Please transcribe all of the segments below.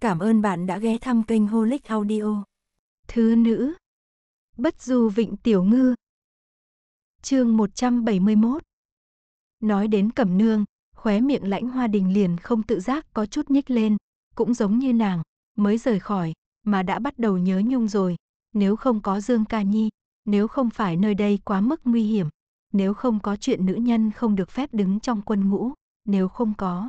Cảm ơn bạn đã ghé thăm kênh Holic Audio. Thứ nữ. Bất du vịnh tiểu ngư. Chương 171. Nói đến Cẩm Nương, khóe miệng Lãnh Hoa Đình liền không tự giác có chút nhích lên, cũng giống như nàng, mới rời khỏi mà đã bắt đầu nhớ nhung rồi, nếu không có Dương Ca Nhi, nếu không phải nơi đây quá mức nguy hiểm, nếu không có chuyện nữ nhân không được phép đứng trong quân ngũ, nếu không có.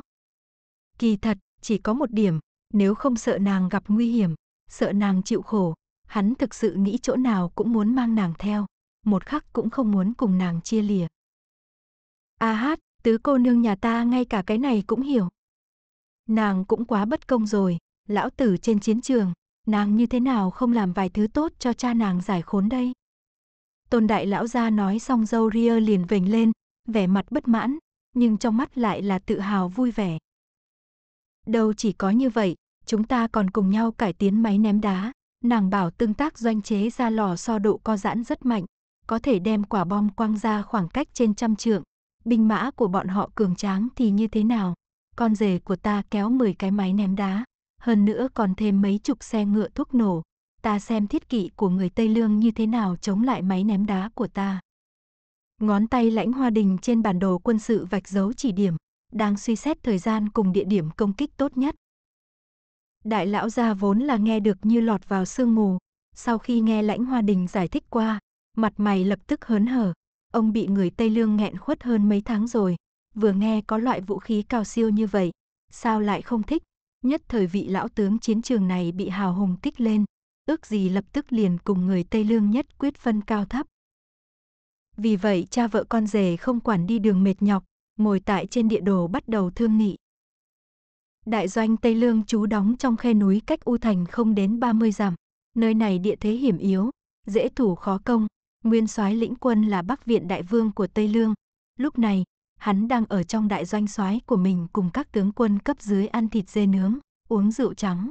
Kỳ thật, chỉ có một điểm nếu không sợ nàng gặp nguy hiểm, sợ nàng chịu khổ, hắn thực sự nghĩ chỗ nào cũng muốn mang nàng theo, một khắc cũng không muốn cùng nàng chia lìa. A à hát, tứ cô nương nhà ta ngay cả cái này cũng hiểu. Nàng cũng quá bất công rồi, lão tử trên chiến trường, nàng như thế nào không làm vài thứ tốt cho cha nàng giải khốn đây. Tôn đại lão gia nói xong dâu ria liền vểnh lên, vẻ mặt bất mãn, nhưng trong mắt lại là tự hào vui vẻ đâu chỉ có như vậy, chúng ta còn cùng nhau cải tiến máy ném đá. Nàng bảo tương tác doanh chế ra lò so độ co giãn rất mạnh, có thể đem quả bom quăng ra khoảng cách trên trăm trượng. Binh mã của bọn họ cường tráng thì như thế nào? Con rể của ta kéo 10 cái máy ném đá, hơn nữa còn thêm mấy chục xe ngựa thuốc nổ. Ta xem thiết kỵ của người Tây Lương như thế nào chống lại máy ném đá của ta. Ngón tay lãnh hoa đình trên bản đồ quân sự vạch dấu chỉ điểm, đang suy xét thời gian cùng địa điểm công kích tốt nhất. Đại lão gia vốn là nghe được như lọt vào sương mù, sau khi nghe lãnh hoa đình giải thích qua, mặt mày lập tức hớn hở, ông bị người Tây Lương nghẹn khuất hơn mấy tháng rồi, vừa nghe có loại vũ khí cao siêu như vậy, sao lại không thích, nhất thời vị lão tướng chiến trường này bị hào hùng kích lên, ước gì lập tức liền cùng người Tây Lương nhất quyết phân cao thấp. Vì vậy cha vợ con rể không quản đi đường mệt nhọc, ngồi tại trên địa đồ bắt đầu thương nghị. Đại doanh Tây Lương trú đóng trong khe núi cách U Thành không đến 30 dặm, nơi này địa thế hiểm yếu, dễ thủ khó công, nguyên soái lĩnh quân là Bắc Viện đại vương của Tây Lương. Lúc này, hắn đang ở trong đại doanh soái của mình cùng các tướng quân cấp dưới ăn thịt dê nướng, uống rượu trắng.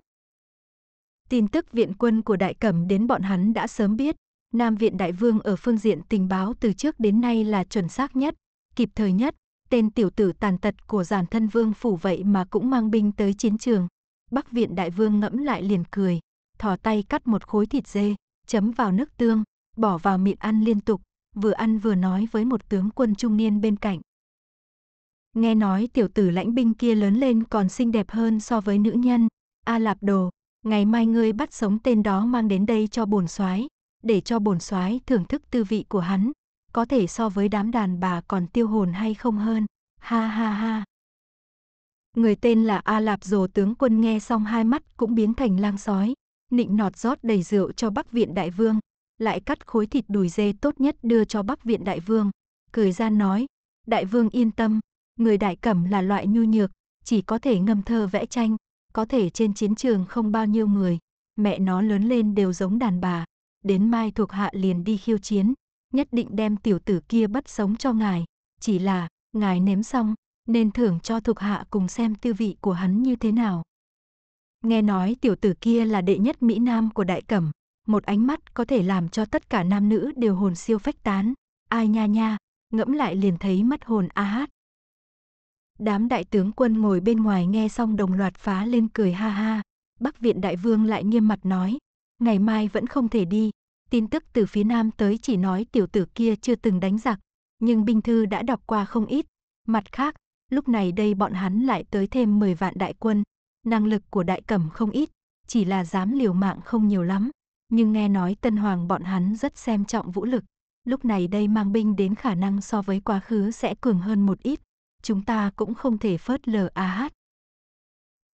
Tin tức viện quân của đại cẩm đến bọn hắn đã sớm biết, Nam Viện Đại Vương ở phương diện tình báo từ trước đến nay là chuẩn xác nhất, kịp thời nhất, tên tiểu tử tàn tật của giản thân vương phủ vậy mà cũng mang binh tới chiến trường. Bắc viện đại vương ngẫm lại liền cười, thò tay cắt một khối thịt dê, chấm vào nước tương, bỏ vào miệng ăn liên tục, vừa ăn vừa nói với một tướng quân trung niên bên cạnh. Nghe nói tiểu tử lãnh binh kia lớn lên còn xinh đẹp hơn so với nữ nhân, A Lạp Đồ, ngày mai ngươi bắt sống tên đó mang đến đây cho bổn soái, để cho bổn soái thưởng thức tư vị của hắn, có thể so với đám đàn bà còn tiêu hồn hay không hơn, ha ha ha. Người tên là A Lạp Dồ tướng quân nghe xong hai mắt cũng biến thành lang sói, nịnh nọt rót đầy rượu cho Bắc Viện Đại Vương, lại cắt khối thịt đùi dê tốt nhất đưa cho Bắc Viện Đại Vương, cười ra nói, Đại Vương yên tâm, người đại cẩm là loại nhu nhược, chỉ có thể ngâm thơ vẽ tranh, có thể trên chiến trường không bao nhiêu người, mẹ nó lớn lên đều giống đàn bà, đến mai thuộc hạ liền đi khiêu chiến, nhất định đem tiểu tử kia bắt sống cho ngài, chỉ là, ngài nếm xong, nên thưởng cho thuộc hạ cùng xem tư vị của hắn như thế nào. Nghe nói tiểu tử kia là đệ nhất Mỹ Nam của Đại Cẩm, một ánh mắt có thể làm cho tất cả nam nữ đều hồn siêu phách tán, ai nha nha, ngẫm lại liền thấy mất hồn a hát. Đám đại tướng quân ngồi bên ngoài nghe xong đồng loạt phá lên cười ha ha, Bắc Viện Đại Vương lại nghiêm mặt nói, ngày mai vẫn không thể đi, tin tức từ phía nam tới chỉ nói tiểu tử kia chưa từng đánh giặc, nhưng binh thư đã đọc qua không ít. Mặt khác, lúc này đây bọn hắn lại tới thêm 10 vạn đại quân, năng lực của đại cẩm không ít, chỉ là dám liều mạng không nhiều lắm. Nhưng nghe nói Tân Hoàng bọn hắn rất xem trọng vũ lực, lúc này đây mang binh đến khả năng so với quá khứ sẽ cường hơn một ít, chúng ta cũng không thể phớt lờ a hát.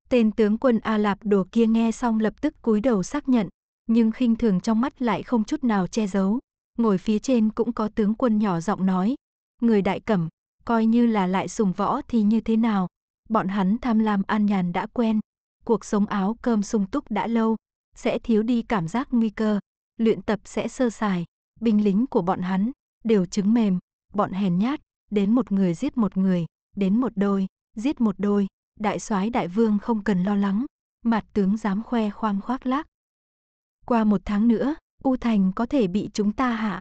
Tên tướng quân A Lạp Đồ kia nghe xong lập tức cúi đầu xác nhận, nhưng khinh thường trong mắt lại không chút nào che giấu. Ngồi phía trên cũng có tướng quân nhỏ giọng nói, người đại cẩm, coi như là lại sùng võ thì như thế nào, bọn hắn tham lam an nhàn đã quen, cuộc sống áo cơm sung túc đã lâu, sẽ thiếu đi cảm giác nguy cơ, luyện tập sẽ sơ sài, binh lính của bọn hắn đều trứng mềm, bọn hèn nhát, đến một người giết một người, đến một đôi, giết một đôi, đại soái đại vương không cần lo lắng, mặt tướng dám khoe khoang khoác lác, qua một tháng nữa, U Thành có thể bị chúng ta hạ.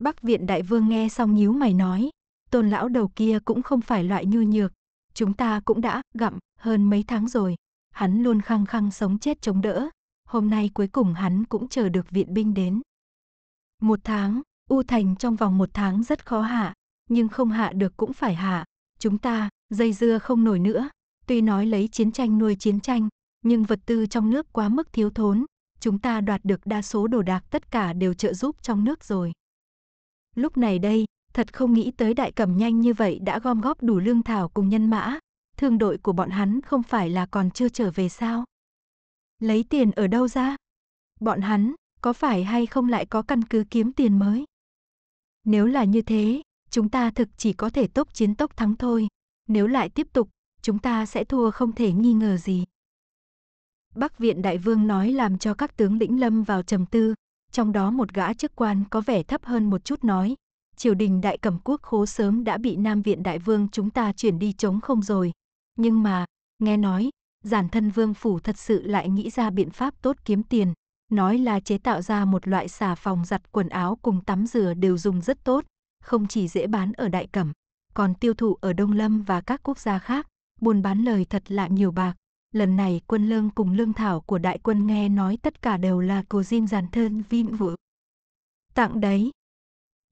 Bắc viện đại vương nghe xong nhíu mày nói, tôn lão đầu kia cũng không phải loại nhu nhược, chúng ta cũng đã gặm hơn mấy tháng rồi, hắn luôn khăng khăng sống chết chống đỡ, hôm nay cuối cùng hắn cũng chờ được viện binh đến. Một tháng, U Thành trong vòng một tháng rất khó hạ, nhưng không hạ được cũng phải hạ, chúng ta dây dưa không nổi nữa, tuy nói lấy chiến tranh nuôi chiến tranh, nhưng vật tư trong nước quá mức thiếu thốn, chúng ta đoạt được đa số đồ đạc tất cả đều trợ giúp trong nước rồi. Lúc này đây, thật không nghĩ tới đại cẩm nhanh như vậy đã gom góp đủ lương thảo cùng nhân mã, thương đội của bọn hắn không phải là còn chưa trở về sao? Lấy tiền ở đâu ra? Bọn hắn, có phải hay không lại có căn cứ kiếm tiền mới? Nếu là như thế, chúng ta thực chỉ có thể tốc chiến tốc thắng thôi. Nếu lại tiếp tục, chúng ta sẽ thua không thể nghi ngờ gì. Bắc Viện Đại Vương nói làm cho các tướng lĩnh lâm vào trầm tư, trong đó một gã chức quan có vẻ thấp hơn một chút nói, triều đình Đại Cẩm Quốc khố sớm đã bị Nam Viện Đại Vương chúng ta chuyển đi chống không rồi. Nhưng mà, nghe nói, giản thân vương phủ thật sự lại nghĩ ra biện pháp tốt kiếm tiền, nói là chế tạo ra một loại xà phòng giặt quần áo cùng tắm dừa đều dùng rất tốt, không chỉ dễ bán ở Đại Cẩm, còn tiêu thụ ở Đông Lâm và các quốc gia khác, buôn bán lời thật là nhiều bạc lần này quân lương cùng lương thảo của đại quân nghe nói tất cả đều là cô Jin giàn thân vin vụ. Tặng đấy.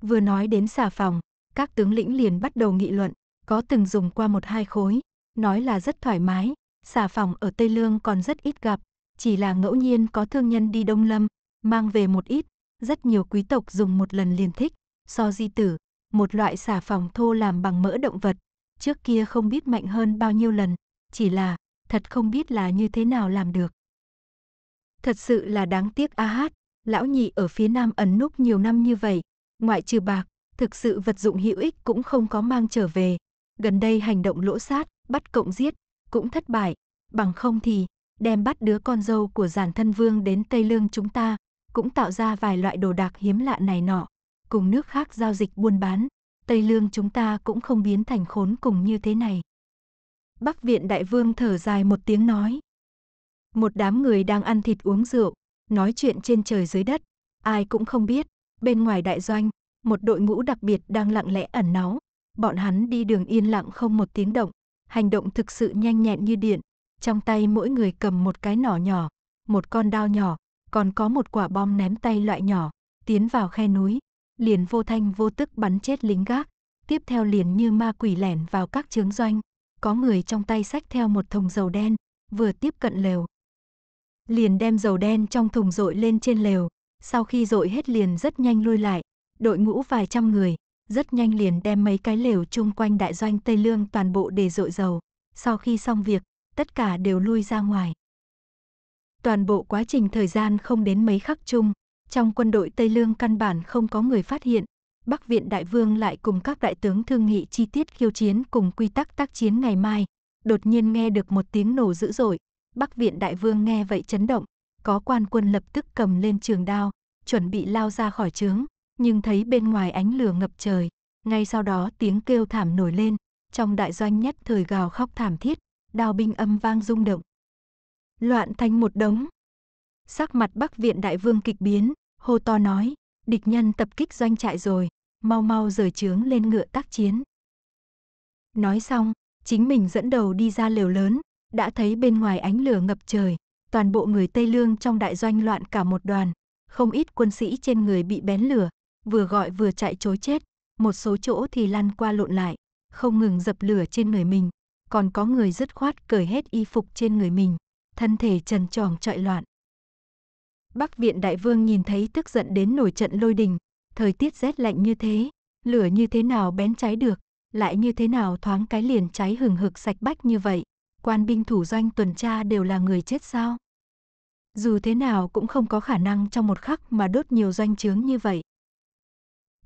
Vừa nói đến xà phòng, các tướng lĩnh liền bắt đầu nghị luận, có từng dùng qua một hai khối, nói là rất thoải mái, xà phòng ở Tây Lương còn rất ít gặp, chỉ là ngẫu nhiên có thương nhân đi Đông Lâm, mang về một ít, rất nhiều quý tộc dùng một lần liền thích, so di tử, một loại xà phòng thô làm bằng mỡ động vật, trước kia không biết mạnh hơn bao nhiêu lần, chỉ là thật không biết là như thế nào làm được. Thật sự là đáng tiếc a hát, lão nhị ở phía nam ẩn núp nhiều năm như vậy, ngoại trừ bạc, thực sự vật dụng hữu ích cũng không có mang trở về. Gần đây hành động lỗ sát, bắt cộng giết, cũng thất bại, bằng không thì đem bắt đứa con dâu của giản thân vương đến Tây Lương chúng ta, cũng tạo ra vài loại đồ đạc hiếm lạ này nọ, cùng nước khác giao dịch buôn bán, Tây Lương chúng ta cũng không biến thành khốn cùng như thế này. Bắc viện đại vương thở dài một tiếng nói. Một đám người đang ăn thịt uống rượu, nói chuyện trên trời dưới đất, ai cũng không biết. Bên ngoài đại doanh, một đội ngũ đặc biệt đang lặng lẽ ẩn náu. Bọn hắn đi đường yên lặng không một tiếng động, hành động thực sự nhanh nhẹn như điện. Trong tay mỗi người cầm một cái nỏ nhỏ, một con đao nhỏ, còn có một quả bom ném tay loại nhỏ, tiến vào khe núi, liền vô thanh vô tức bắn chết lính gác, tiếp theo liền như ma quỷ lẻn vào các chướng doanh, có người trong tay xách theo một thùng dầu đen, vừa tiếp cận lều. Liền đem dầu đen trong thùng rội lên trên lều, sau khi rội hết liền rất nhanh lui lại, đội ngũ vài trăm người, rất nhanh liền đem mấy cái lều chung quanh đại doanh Tây Lương toàn bộ để rội dầu. Sau khi xong việc, tất cả đều lui ra ngoài. Toàn bộ quá trình thời gian không đến mấy khắc chung, trong quân đội Tây Lương căn bản không có người phát hiện, Bắc Viện Đại Vương lại cùng các đại tướng thương nghị chi tiết khiêu chiến cùng quy tắc tác chiến ngày mai. Đột nhiên nghe được một tiếng nổ dữ dội, Bắc Viện Đại Vương nghe vậy chấn động, có quan quân lập tức cầm lên trường đao, chuẩn bị lao ra khỏi trướng, nhưng thấy bên ngoài ánh lửa ngập trời, ngay sau đó tiếng kêu thảm nổi lên, trong đại doanh nhất thời gào khóc thảm thiết, đao binh âm vang rung động. Loạn thành một đống. Sắc mặt Bắc Viện Đại Vương kịch biến, hô to nói, địch nhân tập kích doanh trại rồi, mau mau rời trướng lên ngựa tác chiến. Nói xong, chính mình dẫn đầu đi ra lều lớn, đã thấy bên ngoài ánh lửa ngập trời, toàn bộ người Tây Lương trong đại doanh loạn cả một đoàn, không ít quân sĩ trên người bị bén lửa, vừa gọi vừa chạy chối chết, một số chỗ thì lăn qua lộn lại, không ngừng dập lửa trên người mình, còn có người dứt khoát cởi hết y phục trên người mình, thân thể trần tròn trọi loạn. Bắc Viện Đại Vương nhìn thấy tức giận đến nổi trận lôi đình, thời tiết rét lạnh như thế, lửa như thế nào bén cháy được, lại như thế nào thoáng cái liền cháy hừng hực sạch bách như vậy, quan binh thủ doanh tuần tra đều là người chết sao? Dù thế nào cũng không có khả năng trong một khắc mà đốt nhiều doanh trướng như vậy.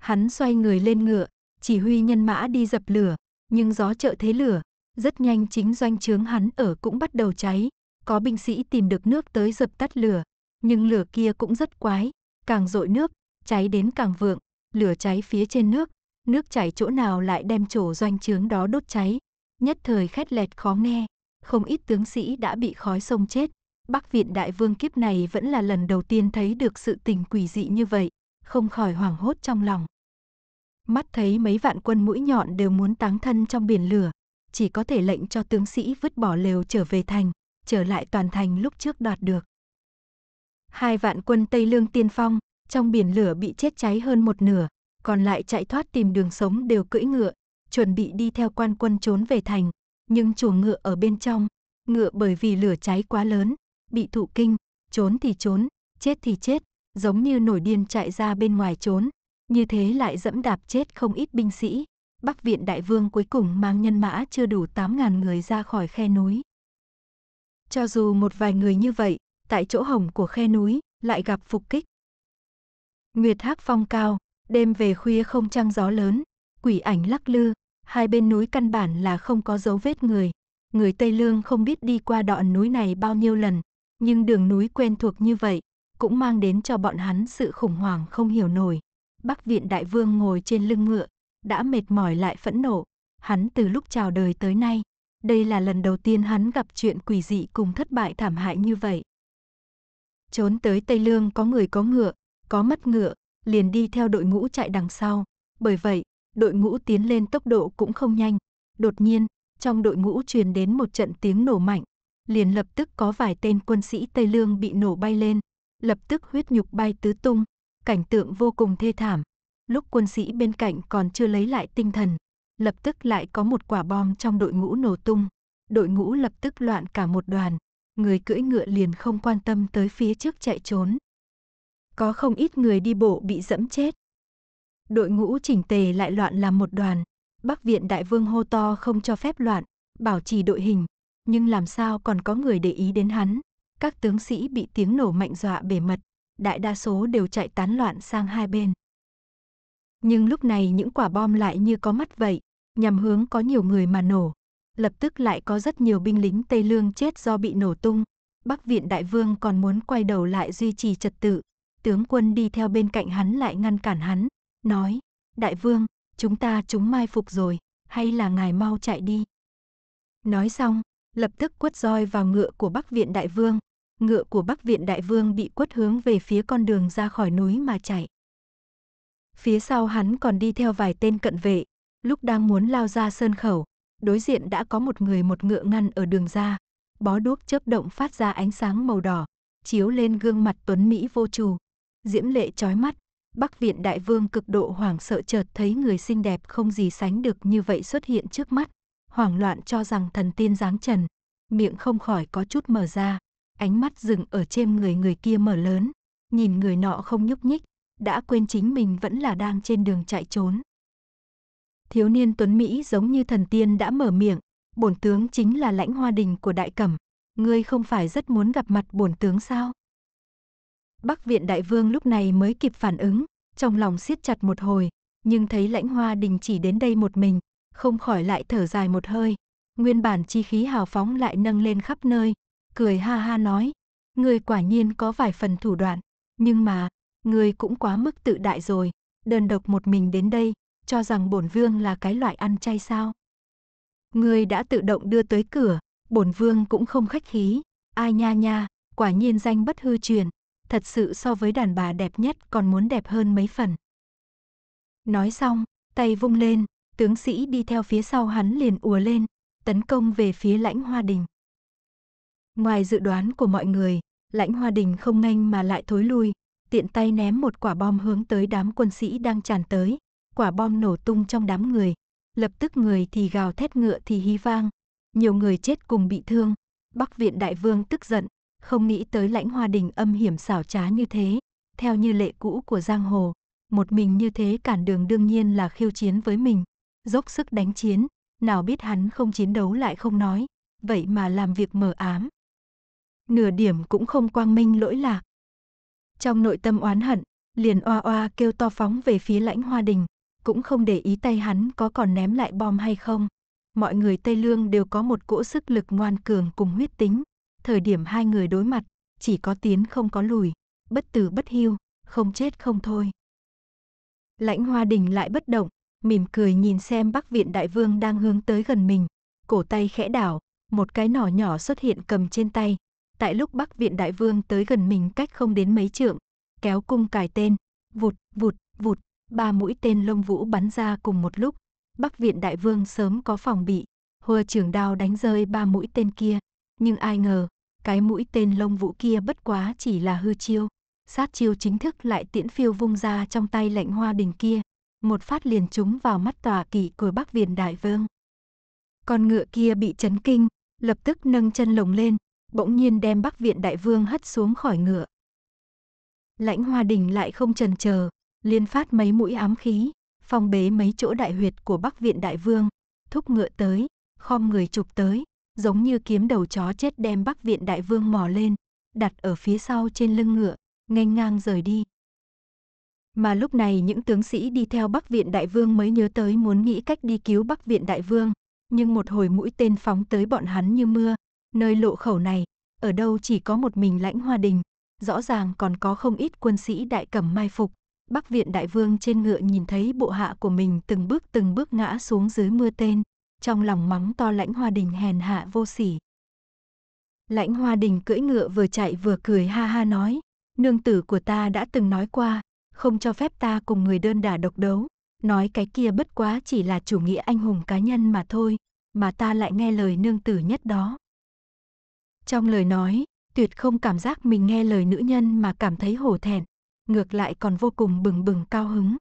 Hắn xoay người lên ngựa, chỉ huy nhân mã đi dập lửa, nhưng gió trợ thế lửa, rất nhanh chính doanh trướng hắn ở cũng bắt đầu cháy, có binh sĩ tìm được nước tới dập tắt lửa, nhưng lửa kia cũng rất quái, càng dội nước, cháy đến càng vượng, lửa cháy phía trên nước, nước chảy chỗ nào lại đem chỗ doanh trướng đó đốt cháy. Nhất thời khét lẹt khó nghe, không ít tướng sĩ đã bị khói sông chết. Bắc Viện Đại Vương kiếp này vẫn là lần đầu tiên thấy được sự tình quỷ dị như vậy, không khỏi hoảng hốt trong lòng. Mắt thấy mấy vạn quân mũi nhọn đều muốn táng thân trong biển lửa, chỉ có thể lệnh cho tướng sĩ vứt bỏ lều trở về thành, trở lại toàn thành lúc trước đoạt được. Hai vạn quân Tây Lương tiên phong, trong biển lửa bị chết cháy hơn một nửa, còn lại chạy thoát tìm đường sống đều cưỡi ngựa, chuẩn bị đi theo quan quân trốn về thành, nhưng chuồng ngựa ở bên trong, ngựa bởi vì lửa cháy quá lớn, bị thụ kinh, trốn thì trốn, chết thì chết, giống như nổi điên chạy ra bên ngoài trốn, như thế lại dẫm đạp chết không ít binh sĩ. Bắc viện đại vương cuối cùng mang nhân mã chưa đủ 8.000 người ra khỏi khe núi. Cho dù một vài người như vậy, tại chỗ hồng của khe núi, lại gặp phục kích. Nguyệt hắc phong cao, đêm về khuya không trăng gió lớn, quỷ ảnh lắc lư, hai bên núi căn bản là không có dấu vết người. Người Tây Lương không biết đi qua đoạn núi này bao nhiêu lần, nhưng đường núi quen thuộc như vậy, cũng mang đến cho bọn hắn sự khủng hoảng không hiểu nổi. Bắc viện đại vương ngồi trên lưng ngựa, đã mệt mỏi lại phẫn nộ. Hắn từ lúc chào đời tới nay, đây là lần đầu tiên hắn gặp chuyện quỷ dị cùng thất bại thảm hại như vậy trốn tới Tây Lương có người có ngựa, có mất ngựa, liền đi theo đội ngũ chạy đằng sau. Bởi vậy, đội ngũ tiến lên tốc độ cũng không nhanh. Đột nhiên, trong đội ngũ truyền đến một trận tiếng nổ mạnh, liền lập tức có vài tên quân sĩ Tây Lương bị nổ bay lên, lập tức huyết nhục bay tứ tung, cảnh tượng vô cùng thê thảm. Lúc quân sĩ bên cạnh còn chưa lấy lại tinh thần, lập tức lại có một quả bom trong đội ngũ nổ tung, đội ngũ lập tức loạn cả một đoàn người cưỡi ngựa liền không quan tâm tới phía trước chạy trốn. Có không ít người đi bộ bị dẫm chết. Đội ngũ chỉnh tề lại loạn làm một đoàn. Bắc viện đại vương hô to không cho phép loạn, bảo trì đội hình, nhưng làm sao còn có người để ý đến hắn. Các tướng sĩ bị tiếng nổ mạnh dọa bể mật, đại đa số đều chạy tán loạn sang hai bên. Nhưng lúc này những quả bom lại như có mắt vậy, nhằm hướng có nhiều người mà nổ, lập tức lại có rất nhiều binh lính Tây Lương chết do bị nổ tung. Bắc Viện Đại Vương còn muốn quay đầu lại duy trì trật tự. Tướng quân đi theo bên cạnh hắn lại ngăn cản hắn, nói, Đại Vương, chúng ta chúng mai phục rồi, hay là ngài mau chạy đi. Nói xong, lập tức quất roi vào ngựa của Bắc Viện Đại Vương. Ngựa của Bắc Viện Đại Vương bị quất hướng về phía con đường ra khỏi núi mà chạy. Phía sau hắn còn đi theo vài tên cận vệ, lúc đang muốn lao ra sơn khẩu, đối diện đã có một người một ngựa ngăn ở đường ra. Bó đuốc chớp động phát ra ánh sáng màu đỏ, chiếu lên gương mặt tuấn Mỹ vô trù. Diễm lệ chói mắt, Bắc Viện Đại Vương cực độ hoảng sợ chợt thấy người xinh đẹp không gì sánh được như vậy xuất hiện trước mắt. Hoảng loạn cho rằng thần tiên giáng trần, miệng không khỏi có chút mở ra, ánh mắt dừng ở trên người người kia mở lớn, nhìn người nọ không nhúc nhích, đã quên chính mình vẫn là đang trên đường chạy trốn thiếu niên tuấn Mỹ giống như thần tiên đã mở miệng, bổn tướng chính là lãnh hoa đình của đại cẩm, ngươi không phải rất muốn gặp mặt bổn tướng sao? Bắc viện đại vương lúc này mới kịp phản ứng, trong lòng siết chặt một hồi, nhưng thấy lãnh hoa đình chỉ đến đây một mình, không khỏi lại thở dài một hơi. Nguyên bản chi khí hào phóng lại nâng lên khắp nơi, cười ha ha nói, ngươi quả nhiên có vài phần thủ đoạn, nhưng mà, ngươi cũng quá mức tự đại rồi, đơn độc một mình đến đây, cho rằng bổn vương là cái loại ăn chay sao? người đã tự động đưa tới cửa, bổn vương cũng không khách khí, ai nha nha, quả nhiên danh bất hư truyền, thật sự so với đàn bà đẹp nhất còn muốn đẹp hơn mấy phần. Nói xong, tay vung lên, tướng sĩ đi theo phía sau hắn liền ùa lên, tấn công về phía lãnh hoa đình. Ngoài dự đoán của mọi người, lãnh hoa đình không nhanh mà lại thối lui, tiện tay ném một quả bom hướng tới đám quân sĩ đang tràn tới, quả bom nổ tung trong đám người, lập tức người thì gào thét ngựa thì hí vang, nhiều người chết cùng bị thương. Bắc Viện Đại Vương tức giận, không nghĩ tới lãnh hoa đình âm hiểm xảo trá như thế, theo như lệ cũ của giang hồ, một mình như thế cản đường đương nhiên là khiêu chiến với mình, dốc sức đánh chiến, nào biết hắn không chiến đấu lại không nói, vậy mà làm việc mờ ám. Nửa điểm cũng không quang minh lỗi lạc. Trong nội tâm oán hận, liền oa oa kêu to phóng về phía lãnh hoa đình, cũng không để ý tay hắn có còn ném lại bom hay không. Mọi người Tây Lương đều có một cỗ sức lực ngoan cường cùng huyết tính. Thời điểm hai người đối mặt, chỉ có tiến không có lùi, bất tử bất hiu, không chết không thôi. Lãnh Hoa Đình lại bất động, mỉm cười nhìn xem Bắc Viện Đại Vương đang hướng tới gần mình, cổ tay khẽ đảo, một cái nỏ nhỏ xuất hiện cầm trên tay. Tại lúc Bắc Viện Đại Vương tới gần mình cách không đến mấy trượng, kéo cung cài tên, vụt, vụt, vụt, ba mũi tên lông vũ bắn ra cùng một lúc, Bắc Viện Đại Vương sớm có phòng bị, hùa trường đao đánh rơi ba mũi tên kia, nhưng ai ngờ, cái mũi tên lông vũ kia bất quá chỉ là hư chiêu, sát chiêu chính thức lại tiễn phiêu vung ra trong tay lệnh hoa đình kia, một phát liền trúng vào mắt tòa kỵ của Bắc Viện Đại Vương. Con ngựa kia bị chấn kinh, lập tức nâng chân lồng lên, bỗng nhiên đem Bắc Viện Đại Vương hất xuống khỏi ngựa. Lãnh Hoa Đình lại không chần chờ, liên phát mấy mũi ám khí, phong bế mấy chỗ đại huyệt của Bắc Viện Đại Vương, thúc ngựa tới, khom người chụp tới, giống như kiếm đầu chó chết đem Bắc Viện Đại Vương mò lên, đặt ở phía sau trên lưng ngựa, nghênh ngang rời đi. Mà lúc này những tướng sĩ đi theo Bắc Viện Đại Vương mới nhớ tới muốn nghĩ cách đi cứu Bắc Viện Đại Vương, nhưng một hồi mũi tên phóng tới bọn hắn như mưa, nơi lộ khẩu này, ở đâu chỉ có một mình lãnh hoa đình, rõ ràng còn có không ít quân sĩ đại cẩm mai phục, Bắc Viện Đại Vương trên ngựa nhìn thấy bộ hạ của mình từng bước từng bước ngã xuống dưới mưa tên, trong lòng mắng to lãnh hoa đình hèn hạ vô sỉ. Lãnh hoa đình cưỡi ngựa vừa chạy vừa cười ha ha nói, nương tử của ta đã từng nói qua, không cho phép ta cùng người đơn đả độc đấu, nói cái kia bất quá chỉ là chủ nghĩa anh hùng cá nhân mà thôi, mà ta lại nghe lời nương tử nhất đó. Trong lời nói, tuyệt không cảm giác mình nghe lời nữ nhân mà cảm thấy hổ thẹn, ngược lại còn vô cùng bừng bừng cao hứng.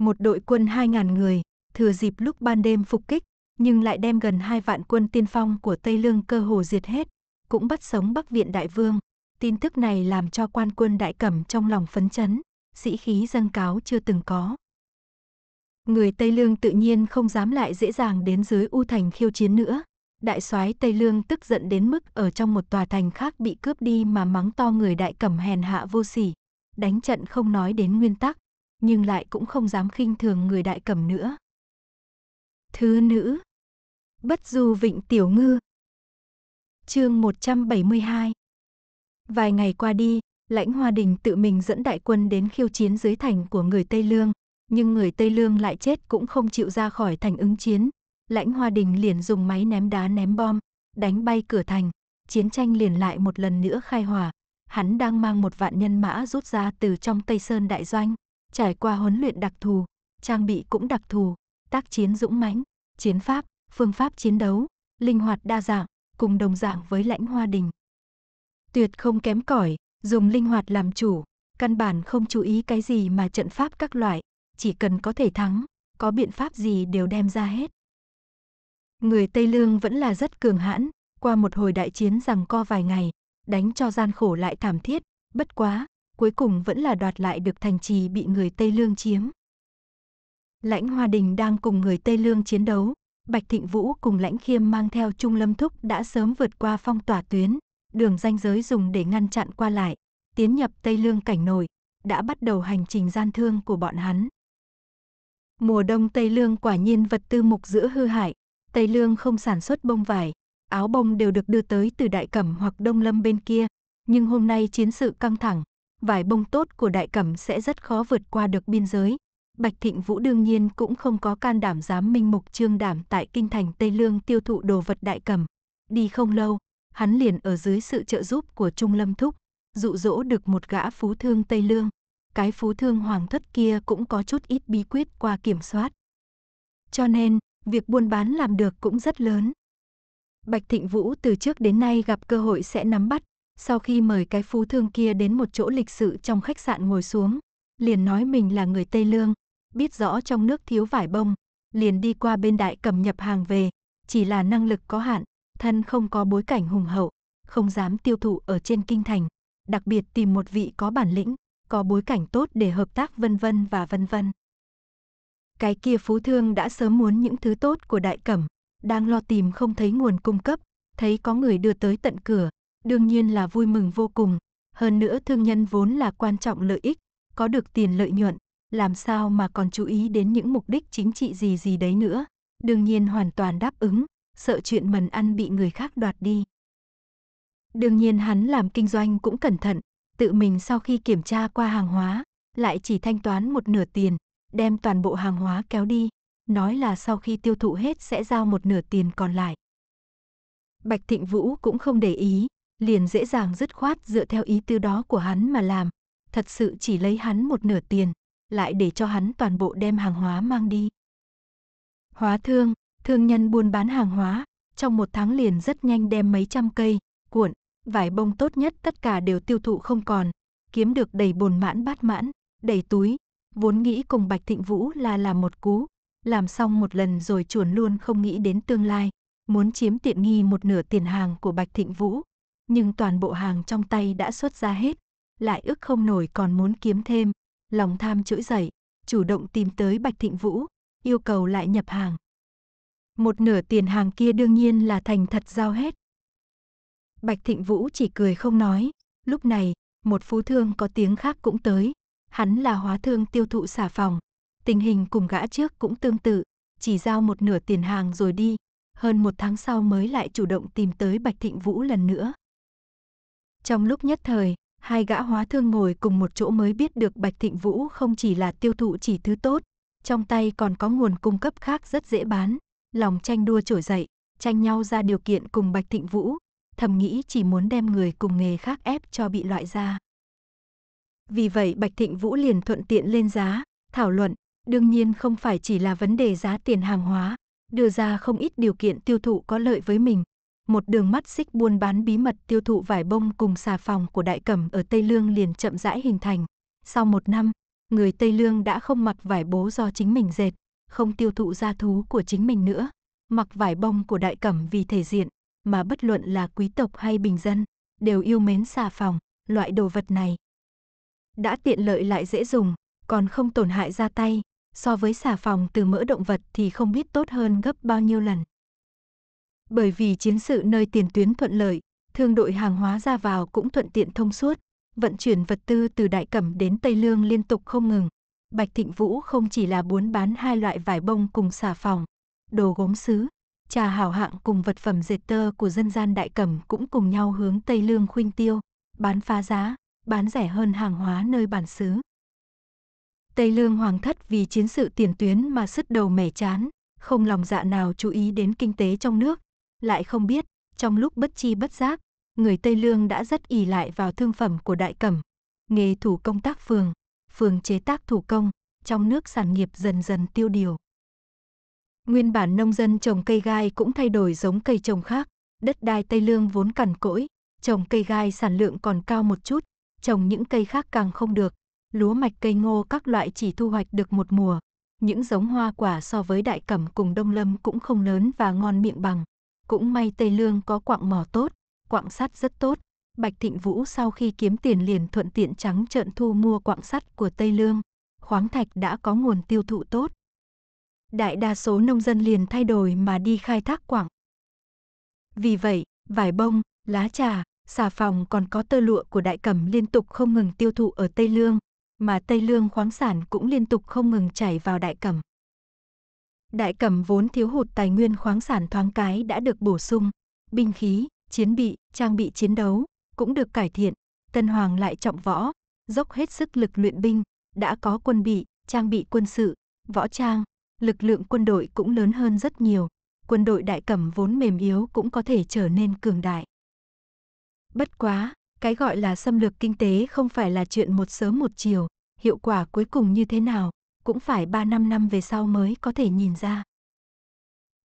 Một đội quân 2.000 người, thừa dịp lúc ban đêm phục kích, nhưng lại đem gần hai vạn quân tiên phong của Tây Lương cơ hồ diệt hết, cũng bắt sống Bắc Viện Đại Vương. Tin tức này làm cho quan quân Đại Cẩm trong lòng phấn chấn, sĩ khí dâng cáo chưa từng có. Người Tây Lương tự nhiên không dám lại dễ dàng đến dưới U Thành khiêu chiến nữa. Đại soái Tây Lương tức giận đến mức ở trong một tòa thành khác bị cướp đi mà mắng to người Đại Cẩm hèn hạ vô sỉ, đánh trận không nói đến nguyên tắc, nhưng lại cũng không dám khinh thường người đại cầm nữa. Thứ nữ Bất du vịnh tiểu ngư Chương 172 Vài ngày qua đi, lãnh hoa đình tự mình dẫn đại quân đến khiêu chiến dưới thành của người Tây Lương, nhưng người Tây Lương lại chết cũng không chịu ra khỏi thành ứng chiến. Lãnh hoa đình liền dùng máy ném đá ném bom, đánh bay cửa thành, chiến tranh liền lại một lần nữa khai hỏa hắn đang mang một vạn nhân mã rút ra từ trong Tây Sơn Đại Doanh, trải qua huấn luyện đặc thù, trang bị cũng đặc thù, tác chiến dũng mãnh, chiến pháp, phương pháp chiến đấu, linh hoạt đa dạng, cùng đồng dạng với lãnh hoa đình. Tuyệt không kém cỏi, dùng linh hoạt làm chủ, căn bản không chú ý cái gì mà trận pháp các loại, chỉ cần có thể thắng, có biện pháp gì đều đem ra hết. Người Tây Lương vẫn là rất cường hãn, qua một hồi đại chiến rằng co vài ngày, đánh cho gian khổ lại thảm thiết, bất quá, cuối cùng vẫn là đoạt lại được thành trì bị người Tây Lương chiếm. Lãnh Hoa Đình đang cùng người Tây Lương chiến đấu, Bạch Thịnh Vũ cùng Lãnh Khiêm mang theo Trung Lâm Thúc đã sớm vượt qua phong tỏa tuyến, đường ranh giới dùng để ngăn chặn qua lại, tiến nhập Tây Lương cảnh nội, đã bắt đầu hành trình gian thương của bọn hắn. Mùa đông Tây Lương quả nhiên vật tư mục giữa hư hại, Tây Lương không sản xuất bông vải, áo bông đều được đưa tới từ Đại Cẩm hoặc Đông Lâm bên kia, nhưng hôm nay chiến sự căng thẳng, vải bông tốt của Đại Cẩm sẽ rất khó vượt qua được biên giới. Bạch Thịnh Vũ đương nhiên cũng không có can đảm dám minh mục trương đảm tại kinh thành Tây Lương tiêu thụ đồ vật Đại Cẩm. Đi không lâu, hắn liền ở dưới sự trợ giúp của Trung Lâm Thúc, dụ dỗ được một gã phú thương Tây Lương. Cái phú thương hoàng thất kia cũng có chút ít bí quyết qua kiểm soát. Cho nên, việc buôn bán làm được cũng rất lớn. Bạch Thịnh Vũ từ trước đến nay gặp cơ hội sẽ nắm bắt, sau khi mời cái phú thương kia đến một chỗ lịch sự trong khách sạn ngồi xuống, liền nói mình là người Tây Lương, biết rõ trong nước thiếu vải bông, liền đi qua bên đại cầm nhập hàng về, chỉ là năng lực có hạn, thân không có bối cảnh hùng hậu, không dám tiêu thụ ở trên kinh thành, đặc biệt tìm một vị có bản lĩnh, có bối cảnh tốt để hợp tác vân vân và vân vân. Cái kia phú thương đã sớm muốn những thứ tốt của đại cẩm, đang lo tìm không thấy nguồn cung cấp, thấy có người đưa tới tận cửa, đương nhiên là vui mừng vô cùng. Hơn nữa thương nhân vốn là quan trọng lợi ích, có được tiền lợi nhuận, làm sao mà còn chú ý đến những mục đích chính trị gì gì đấy nữa. Đương nhiên hoàn toàn đáp ứng, sợ chuyện mần ăn bị người khác đoạt đi. Đương nhiên hắn làm kinh doanh cũng cẩn thận, tự mình sau khi kiểm tra qua hàng hóa, lại chỉ thanh toán một nửa tiền, đem toàn bộ hàng hóa kéo đi nói là sau khi tiêu thụ hết sẽ giao một nửa tiền còn lại. Bạch Thịnh Vũ cũng không để ý, liền dễ dàng dứt khoát dựa theo ý tư đó của hắn mà làm, thật sự chỉ lấy hắn một nửa tiền, lại để cho hắn toàn bộ đem hàng hóa mang đi. Hóa thương, thương nhân buôn bán hàng hóa, trong một tháng liền rất nhanh đem mấy trăm cây, cuộn, vải bông tốt nhất tất cả đều tiêu thụ không còn, kiếm được đầy bồn mãn bát mãn, đầy túi, vốn nghĩ cùng Bạch Thịnh Vũ là làm một cú, làm xong một lần rồi chuồn luôn không nghĩ đến tương lai, muốn chiếm tiện nghi một nửa tiền hàng của Bạch Thịnh Vũ, nhưng toàn bộ hàng trong tay đã xuất ra hết, lại ức không nổi còn muốn kiếm thêm, lòng tham trỗi dậy, chủ động tìm tới Bạch Thịnh Vũ, yêu cầu lại nhập hàng. Một nửa tiền hàng kia đương nhiên là thành thật giao hết. Bạch Thịnh Vũ chỉ cười không nói, lúc này, một phú thương có tiếng khác cũng tới, hắn là hóa thương tiêu thụ xả phòng, Tình hình cùng gã trước cũng tương tự, chỉ giao một nửa tiền hàng rồi đi, hơn một tháng sau mới lại chủ động tìm tới Bạch Thịnh Vũ lần nữa. Trong lúc nhất thời, hai gã hóa thương ngồi cùng một chỗ mới biết được Bạch Thịnh Vũ không chỉ là tiêu thụ chỉ thứ tốt, trong tay còn có nguồn cung cấp khác rất dễ bán, lòng tranh đua trỗi dậy, tranh nhau ra điều kiện cùng Bạch Thịnh Vũ, thầm nghĩ chỉ muốn đem người cùng nghề khác ép cho bị loại ra. Vì vậy Bạch Thịnh Vũ liền thuận tiện lên giá, thảo luận, Đương nhiên không phải chỉ là vấn đề giá tiền hàng hóa, đưa ra không ít điều kiện tiêu thụ có lợi với mình. Một đường mắt xích buôn bán bí mật tiêu thụ vải bông cùng xà phòng của Đại Cẩm ở Tây Lương liền chậm rãi hình thành. Sau một năm, người Tây Lương đã không mặc vải bố do chính mình dệt, không tiêu thụ gia thú của chính mình nữa, mặc vải bông của Đại Cẩm vì thể diện, mà bất luận là quý tộc hay bình dân, đều yêu mến xà phòng, loại đồ vật này. Đã tiện lợi lại dễ dùng, còn không tổn hại ra tay, so với xà phòng từ mỡ động vật thì không biết tốt hơn gấp bao nhiêu lần. Bởi vì chiến sự nơi tiền tuyến thuận lợi, thương đội hàng hóa ra vào cũng thuận tiện thông suốt, vận chuyển vật tư từ Đại Cẩm đến Tây Lương liên tục không ngừng. Bạch Thịnh Vũ không chỉ là buôn bán hai loại vải bông cùng xà phòng, đồ gốm sứ, trà hảo hạng cùng vật phẩm dệt tơ của dân gian Đại Cẩm cũng cùng nhau hướng Tây Lương khuynh tiêu, bán phá giá, bán rẻ hơn hàng hóa nơi bản xứ. Tây Lương Hoàng thất vì chiến sự tiền tuyến mà sứt đầu mẻ chán, không lòng dạ nào chú ý đến kinh tế trong nước, lại không biết, trong lúc bất chi bất giác, người Tây Lương đã rất ỉ lại vào thương phẩm của đại cẩm, nghề thủ công tác phường, phường chế tác thủ công, trong nước sản nghiệp dần dần tiêu điều. Nguyên bản nông dân trồng cây gai cũng thay đổi giống cây trồng khác, đất đai Tây Lương vốn cằn cỗi, trồng cây gai sản lượng còn cao một chút, trồng những cây khác càng không được, lúa mạch cây ngô các loại chỉ thu hoạch được một mùa. Những giống hoa quả so với đại cẩm cùng đông lâm cũng không lớn và ngon miệng bằng. Cũng may Tây Lương có quạng mỏ tốt, quạng sắt rất tốt. Bạch Thịnh Vũ sau khi kiếm tiền liền thuận tiện trắng trợn thu mua quạng sắt của Tây Lương. Khoáng thạch đã có nguồn tiêu thụ tốt. Đại đa số nông dân liền thay đổi mà đi khai thác quạng. Vì vậy, vải bông, lá trà, xà phòng còn có tơ lụa của đại cẩm liên tục không ngừng tiêu thụ ở Tây Lương, mà Tây Lương khoáng sản cũng liên tục không ngừng chảy vào đại cẩm. Đại cẩm vốn thiếu hụt tài nguyên khoáng sản thoáng cái đã được bổ sung, binh khí, chiến bị, trang bị chiến đấu cũng được cải thiện, Tân Hoàng lại trọng võ, dốc hết sức lực luyện binh, đã có quân bị, trang bị quân sự, võ trang, lực lượng quân đội cũng lớn hơn rất nhiều, quân đội đại cẩm vốn mềm yếu cũng có thể trở nên cường đại. Bất quá, cái gọi là xâm lược kinh tế không phải là chuyện một sớm một chiều, hiệu quả cuối cùng như thế nào cũng phải 3 năm năm về sau mới có thể nhìn ra.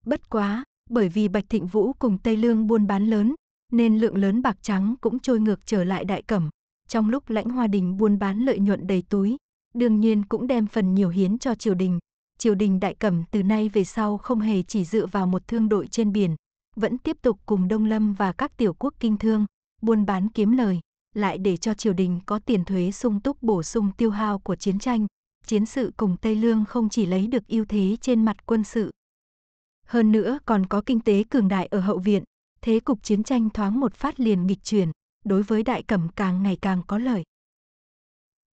Bất quá, bởi vì Bạch Thịnh Vũ cùng Tây Lương buôn bán lớn, nên lượng lớn bạc trắng cũng trôi ngược trở lại đại cẩm. Trong lúc lãnh hoa đình buôn bán lợi nhuận đầy túi, đương nhiên cũng đem phần nhiều hiến cho triều đình. Triều đình đại cẩm từ nay về sau không hề chỉ dựa vào một thương đội trên biển, vẫn tiếp tục cùng Đông Lâm và các tiểu quốc kinh thương, buôn bán kiếm lời, lại để cho triều đình có tiền thuế sung túc bổ sung tiêu hao của chiến tranh, chiến sự cùng Tây Lương không chỉ lấy được ưu thế trên mặt quân sự. Hơn nữa còn có kinh tế cường đại ở hậu viện, thế cục chiến tranh thoáng một phát liền nghịch chuyển, đối với đại cẩm càng ngày càng có lợi.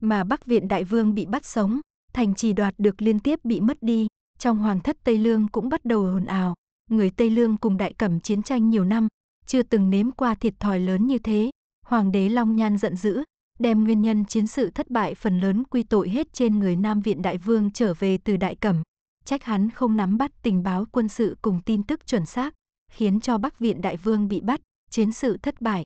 Mà Bắc Viện Đại Vương bị bắt sống, thành trì đoạt được liên tiếp bị mất đi, trong hoàng thất Tây Lương cũng bắt đầu hồn ào. Người Tây Lương cùng đại cẩm chiến tranh nhiều năm, chưa từng nếm qua thiệt thòi lớn như thế. Hoàng đế Long Nhan giận dữ, đem nguyên nhân chiến sự thất bại phần lớn quy tội hết trên người Nam Viện Đại Vương trở về từ Đại Cẩm. Trách hắn không nắm bắt tình báo quân sự cùng tin tức chuẩn xác, khiến cho Bắc Viện Đại Vương bị bắt, chiến sự thất bại.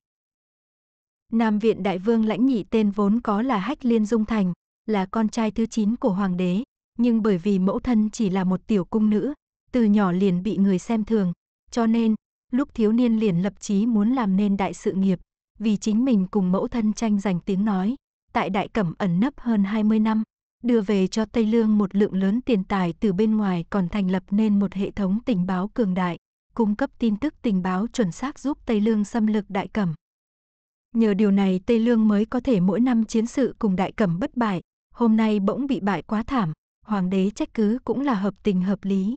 Nam Viện Đại Vương lãnh nhị tên vốn có là Hách Liên Dung Thành, là con trai thứ 9 của Hoàng đế, nhưng bởi vì mẫu thân chỉ là một tiểu cung nữ, từ nhỏ liền bị người xem thường, cho nên lúc thiếu niên liền lập chí muốn làm nên đại sự nghiệp, vì chính mình cùng mẫu thân tranh giành tiếng nói, tại Đại Cẩm ẩn nấp hơn 20 năm, đưa về cho Tây Lương một lượng lớn tiền tài từ bên ngoài còn thành lập nên một hệ thống tình báo cường đại, cung cấp tin tức tình báo chuẩn xác giúp Tây Lương xâm lược Đại Cẩm. Nhờ điều này Tây Lương mới có thể mỗi năm chiến sự cùng Đại Cẩm bất bại, hôm nay bỗng bị bại quá thảm, hoàng đế trách cứ cũng là hợp tình hợp lý.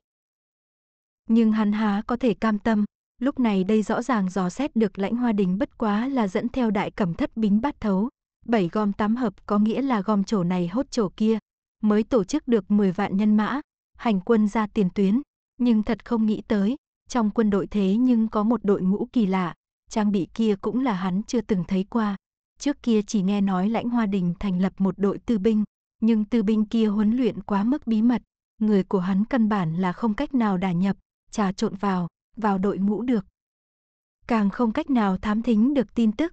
Nhưng hắn há có thể cam tâm, lúc này đây rõ ràng dò xét được lãnh hoa đình bất quá là dẫn theo đại cẩm thất bính bát thấu. Bảy gom tám hợp có nghĩa là gom chỗ này hốt chỗ kia, mới tổ chức được 10 vạn nhân mã, hành quân ra tiền tuyến, nhưng thật không nghĩ tới, trong quân đội thế nhưng có một đội ngũ kỳ lạ, trang bị kia cũng là hắn chưa từng thấy qua. Trước kia chỉ nghe nói lãnh hoa đình thành lập một đội tư binh, nhưng tư binh kia huấn luyện quá mức bí mật, người của hắn căn bản là không cách nào đà nhập, trà trộn vào, vào đội ngũ được. Càng không cách nào thám thính được tin tức.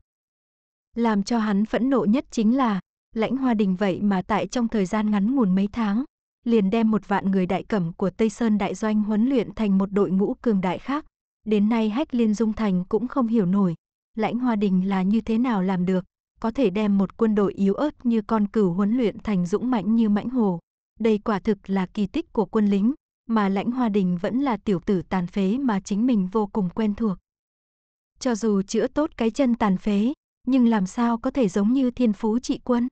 Làm cho hắn phẫn nộ nhất chính là, lãnh hoa đình vậy mà tại trong thời gian ngắn ngủn mấy tháng, liền đem một vạn người đại cẩm của Tây Sơn Đại Doanh huấn luyện thành một đội ngũ cường đại khác. Đến nay hách liên dung thành cũng không hiểu nổi, lãnh hoa đình là như thế nào làm được, có thể đem một quân đội yếu ớt như con cừu huấn luyện thành dũng mãnh như mãnh hồ. Đây quả thực là kỳ tích của quân lính, mà lãnh hoa đình vẫn là tiểu tử tàn phế mà chính mình vô cùng quen thuộc. Cho dù chữa tốt cái chân tàn phế, nhưng làm sao có thể giống như thiên phú trị quân.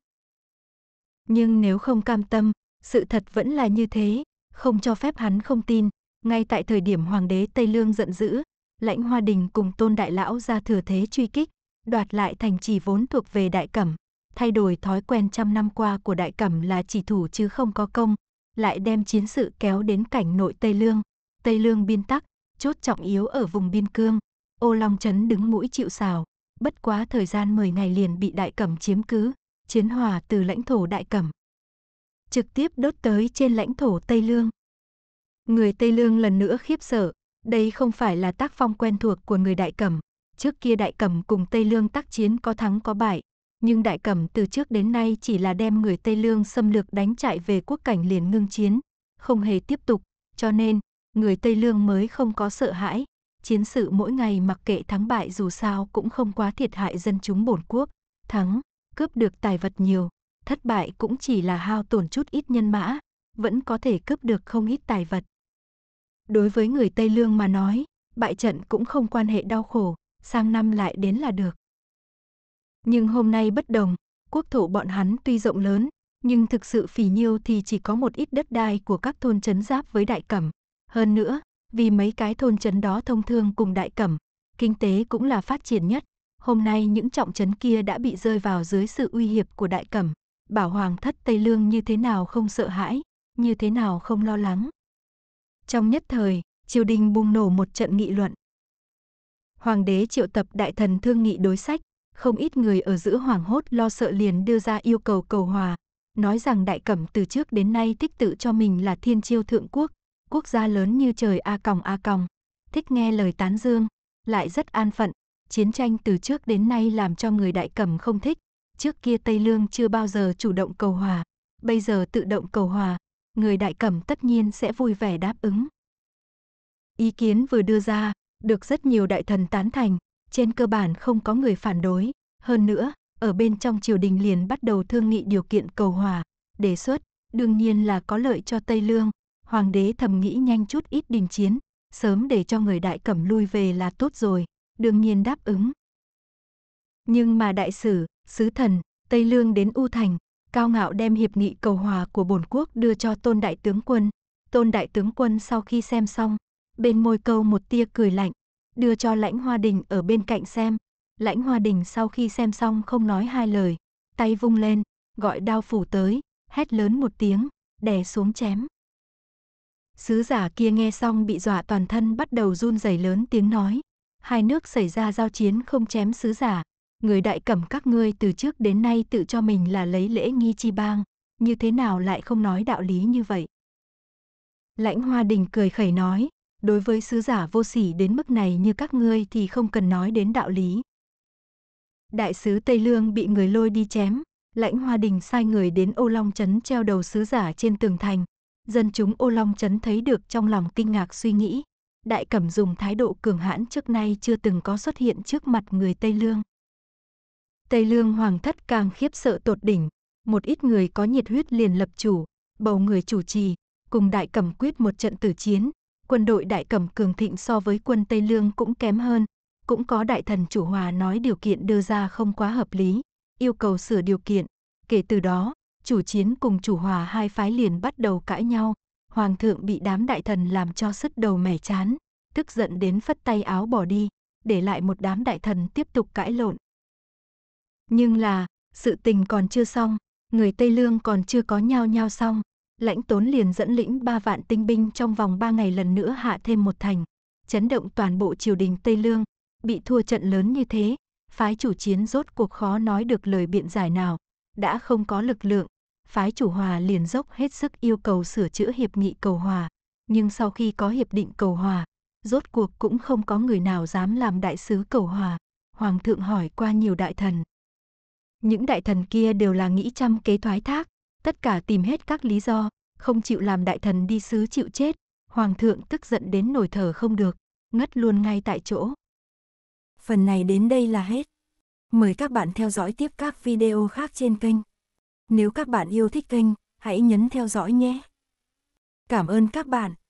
Nhưng nếu không cam tâm, sự thật vẫn là như thế, không cho phép hắn không tin, ngay tại thời điểm hoàng đế Tây Lương giận dữ, lãnh hoa đình cùng tôn đại lão ra thừa thế truy kích, đoạt lại thành trì vốn thuộc về đại cẩm, thay đổi thói quen trăm năm qua của đại cẩm là chỉ thủ chứ không có công, lại đem chiến sự kéo đến cảnh nội Tây Lương. Tây Lương biên tắc, chốt trọng yếu ở vùng biên cương. Ô Long Chấn đứng mũi chịu xào, bất quá thời gian 10 ngày liền bị Đại Cẩm chiếm cứ, chiến hòa từ lãnh thổ Đại Cẩm. Trực tiếp đốt tới trên lãnh thổ Tây Lương. Người Tây Lương lần nữa khiếp sợ, đây không phải là tác phong quen thuộc của người Đại Cẩm. Trước kia Đại Cẩm cùng Tây Lương tác chiến có thắng có bại, nhưng Đại Cẩm từ trước đến nay chỉ là đem người Tây Lương xâm lược đánh chạy về quốc cảnh liền ngưng chiến, không hề tiếp tục, cho nên người Tây Lương mới không có sợ hãi, chiến sự mỗi ngày mặc kệ thắng bại dù sao cũng không quá thiệt hại dân chúng bổn quốc, thắng, cướp được tài vật nhiều, thất bại cũng chỉ là hao tổn chút ít nhân mã, vẫn có thể cướp được không ít tài vật. Đối với người Tây Lương mà nói, bại trận cũng không quan hệ đau khổ, sang năm lại đến là được. Nhưng hôm nay bất đồng, quốc thổ bọn hắn tuy rộng lớn, nhưng thực sự phì nhiêu thì chỉ có một ít đất đai của các thôn trấn giáp với đại cẩm. Hơn nữa, vì mấy cái thôn trấn đó thông thương cùng đại cẩm, kinh tế cũng là phát triển nhất. Hôm nay những trọng trấn kia đã bị rơi vào dưới sự uy hiếp của đại cẩm. Bảo Hoàng thất Tây Lương như thế nào không sợ hãi, như thế nào không lo lắng. Trong nhất thời, triều đình bùng nổ một trận nghị luận. Hoàng đế triệu tập đại thần thương nghị đối sách, không ít người ở giữa hoảng hốt lo sợ liền đưa ra yêu cầu cầu hòa, nói rằng đại cẩm từ trước đến nay tích tự cho mình là thiên chiêu thượng quốc, quốc gia lớn như trời a còng a còng, thích nghe lời tán dương, lại rất an phận, chiến tranh từ trước đến nay làm cho người đại cẩm không thích, trước kia Tây Lương chưa bao giờ chủ động cầu hòa, bây giờ tự động cầu hòa, người đại cẩm tất nhiên sẽ vui vẻ đáp ứng. Ý kiến vừa đưa ra, được rất nhiều đại thần tán thành, trên cơ bản không có người phản đối. Hơn nữa, ở bên trong triều đình liền bắt đầu thương nghị điều kiện cầu hòa, đề xuất, đương nhiên là có lợi cho Tây Lương. Hoàng đế thầm nghĩ nhanh chút ít đình chiến, sớm để cho người đại cẩm lui về là tốt rồi, đương nhiên đáp ứng. Nhưng mà đại sử, sứ thần, Tây Lương đến U Thành, cao ngạo đem hiệp nghị cầu hòa của bổn quốc đưa cho tôn đại tướng quân. Tôn đại tướng quân sau khi xem xong, bên môi câu một tia cười lạnh, đưa cho lãnh hoa đình ở bên cạnh xem. Lãnh hoa đình sau khi xem xong không nói hai lời, tay vung lên, gọi đao phủ tới, hét lớn một tiếng, đè xuống chém. Sứ giả kia nghe xong bị dọa toàn thân bắt đầu run rẩy lớn tiếng nói. Hai nước xảy ra giao chiến không chém sứ giả. Người đại cẩm các ngươi từ trước đến nay tự cho mình là lấy lễ nghi chi bang. Như thế nào lại không nói đạo lý như vậy? Lãnh Hoa Đình cười khẩy nói đối với sứ giả vô sỉ đến mức này như các ngươi thì không cần nói đến đạo lý. Đại sứ Tây Lương bị người lôi đi chém, lãnh hoa đình sai người đến ô long chấn treo đầu sứ giả trên tường thành. Dân chúng ô long chấn thấy được trong lòng kinh ngạc suy nghĩ. Đại cẩm dùng thái độ cường hãn trước nay chưa từng có xuất hiện trước mặt người Tây Lương. Tây Lương hoàng thất càng khiếp sợ tột đỉnh, một ít người có nhiệt huyết liền lập chủ, bầu người chủ trì, cùng đại cẩm quyết một trận tử chiến, quân đội đại cẩm cường thịnh so với quân Tây Lương cũng kém hơn. Cũng có đại thần chủ hòa nói điều kiện đưa ra không quá hợp lý, yêu cầu sửa điều kiện. Kể từ đó, chủ chiến cùng chủ hòa hai phái liền bắt đầu cãi nhau. Hoàng thượng bị đám đại thần làm cho sứt đầu mẻ chán, tức giận đến phất tay áo bỏ đi, để lại một đám đại thần tiếp tục cãi lộn. Nhưng là, sự tình còn chưa xong, người Tây Lương còn chưa có nhau nhau xong, lãnh tốn liền dẫn lĩnh ba vạn tinh binh trong vòng ba ngày lần nữa hạ thêm một thành, chấn động toàn bộ triều đình Tây Lương, bị thua trận lớn như thế, phái chủ chiến rốt cuộc khó nói được lời biện giải nào, đã không có lực lượng, phái chủ hòa liền dốc hết sức yêu cầu sửa chữa hiệp nghị cầu hòa, nhưng sau khi có hiệp định cầu hòa, rốt cuộc cũng không có người nào dám làm đại sứ cầu hòa. Hoàng thượng hỏi qua nhiều đại thần. Những đại thần kia đều là nghĩ trăm kế thoái thác, tất cả tìm hết các lý do, không chịu làm đại thần đi sứ chịu chết, hoàng thượng tức giận đến nổi thở không được, ngất luôn ngay tại chỗ. Phần này đến đây là hết. Mời các bạn theo dõi tiếp các video khác trên kênh. Nếu các bạn yêu thích kênh, hãy nhấn theo dõi nhé. Cảm ơn các bạn.